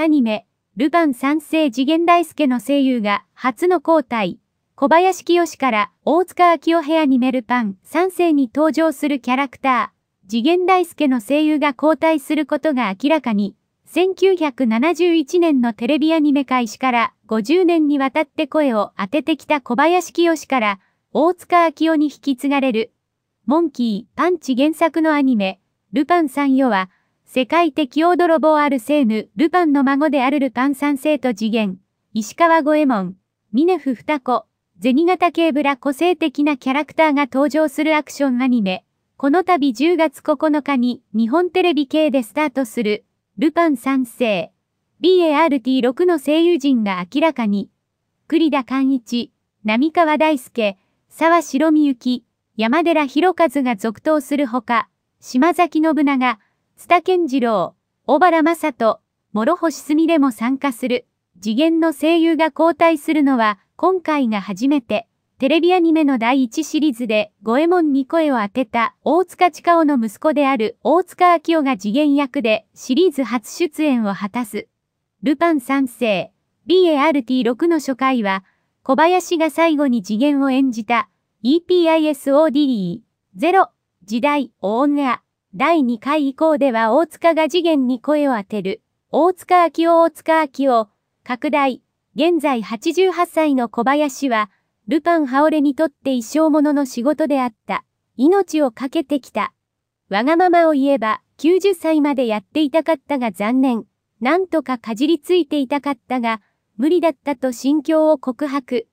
アニメ、ルパン三世次元大介の声優が初の交代。小林清から大塚明夫ヘアニメルパン三世に登場するキャラクター、次元大介の声優が交代することが明らかに、1971年のテレビアニメ開始から50年にわたって声を当ててきた小林清から大塚明夫に引き継がれる、モンキー、パンチ原作のアニメ、ルパン三世は、世界的大泥棒アルセーヌ、ルパンの孫であるルパン三世と次元、石川五右衛門、ミネフ二子、銭形ーブラ個性的なキャラクターが登場するアクションアニメ。この度10月9日に日本テレビ系でスタートする、ルパン三世。BART6 の声優陣が明らかに、栗田寛一、並川大輔、沢城みゆき、山寺宏和が続投するほか、島崎信長、津田健次郎、小原正人、諸星すみれも参加する、次元の声優が交代するのは、今回が初めて、テレビアニメの第1シリーズで、五右衛門に声を当てた、大塚千香夫の息子である、大塚明夫が次元役で、シリーズ初出演を果たす。ルパン三世、BART6 の初回は、小林が最後に次元を演じた、EPISODE0 時代オンエア。第2回以降では大塚が次元に声を当てる、大塚明夫大塚明夫、拡大、現在88歳の小林は、ルパンハオレにとって一生ものの仕事であった。命を懸けてきた。わがままを言えば、90歳までやっていたかったが残念。なんとかかじりついていたかったが、無理だったと心境を告白。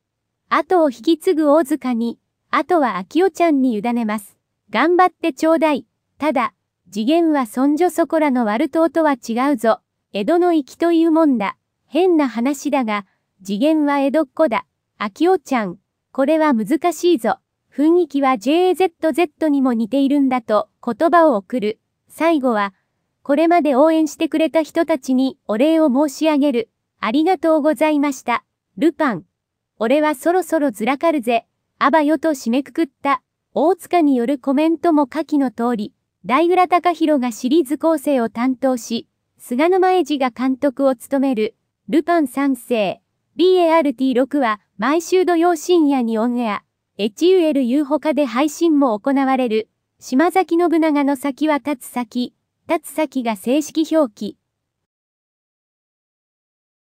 後を引き継ぐ大塚に、あとは秋夫ちゃんに委ねます。頑張ってちょうだい。ただ、次元はそんじょそこらの悪党とは違うぞ。江戸の粋というもんだ。変な話だが、次元は江戸っ子だ。秋尾ちゃん、これは難しいぞ。雰囲気は JZZ にも似ているんだと言葉を送る。最後は、これまで応援してくれた人たちにお礼を申し上げる。ありがとうございました。ルパン。俺はそろそろずらかるぜ。あばよと締めくくった。大塚によるコメントも下記の通り。大浦隆弘がシリーズ構成を担当し、菅沼英治が監督を務める、ルパン3世、BART6 は毎週土曜深夜にオンエア、HULU 他で配信も行われる、島崎信長の先は立つ先、立つ先が正式表記。